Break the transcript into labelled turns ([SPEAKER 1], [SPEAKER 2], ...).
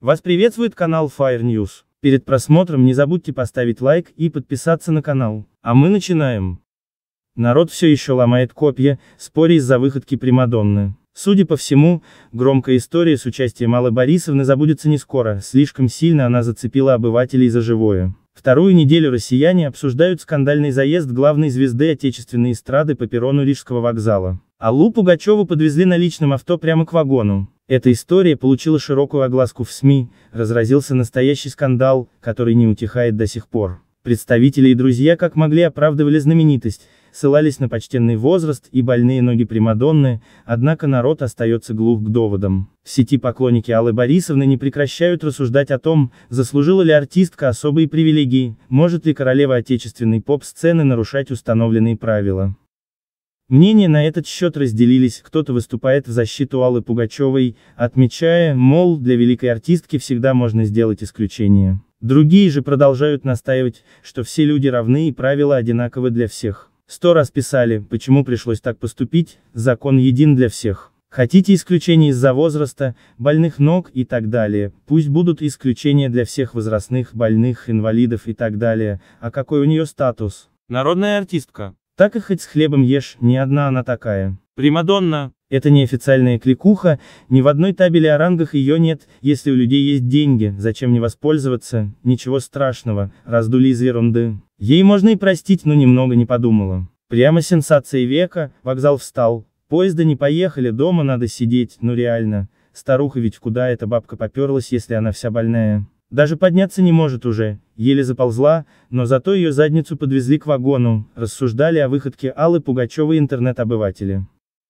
[SPEAKER 1] Вас приветствует канал Fire News. Перед просмотром не забудьте поставить лайк и подписаться на канал. А мы начинаем. Народ все еще ломает копья, споря из-за выходки Примадонны. Судя по всему, громкая история с участием Аллы Борисовны забудется не скоро, слишком сильно она зацепила обывателей за живое. Вторую неделю россияне обсуждают скандальный заезд главной звезды отечественной эстрады по перрону Рижского вокзала. Аллу Пугачеву подвезли на личном авто прямо к вагону. Эта история получила широкую огласку в СМИ, разразился настоящий скандал, который не утихает до сих пор. Представители и друзья как могли оправдывали знаменитость, ссылались на почтенный возраст и больные ноги Примадонны, однако народ остается глух к доводам. В сети поклонники Аллы Борисовны не прекращают рассуждать о том, заслужила ли артистка особые привилегии, может ли королева отечественной поп-сцены нарушать установленные правила. Мнения на этот счет разделились, кто-то выступает в защиту Аллы Пугачевой, отмечая, мол, для великой артистки всегда можно сделать исключение. Другие же продолжают настаивать, что все люди равны и правила одинаковы для всех. Сто раз писали, почему пришлось так поступить, закон един для всех. Хотите исключения из-за возраста, больных ног и так далее, пусть будут исключения для всех возрастных, больных, инвалидов и так далее, а какой у нее статус? Народная артистка. Так и хоть с хлебом ешь, не одна она такая. Примадонна. Это неофициальная кликуха, ни в одной табели о рангах ее нет, если у людей есть деньги, зачем не воспользоваться, ничего страшного, раздули из ерунды. Ей можно и простить, но немного не подумала. Прямо сенсация века, вокзал встал, поезда не поехали, дома надо сидеть, ну реально, старуха ведь куда эта бабка поперлась, если она вся больная. Даже подняться не может уже, еле заползла, но зато ее задницу подвезли к вагону, рассуждали о выходке Аллы Пугачевой интернет-обыватели.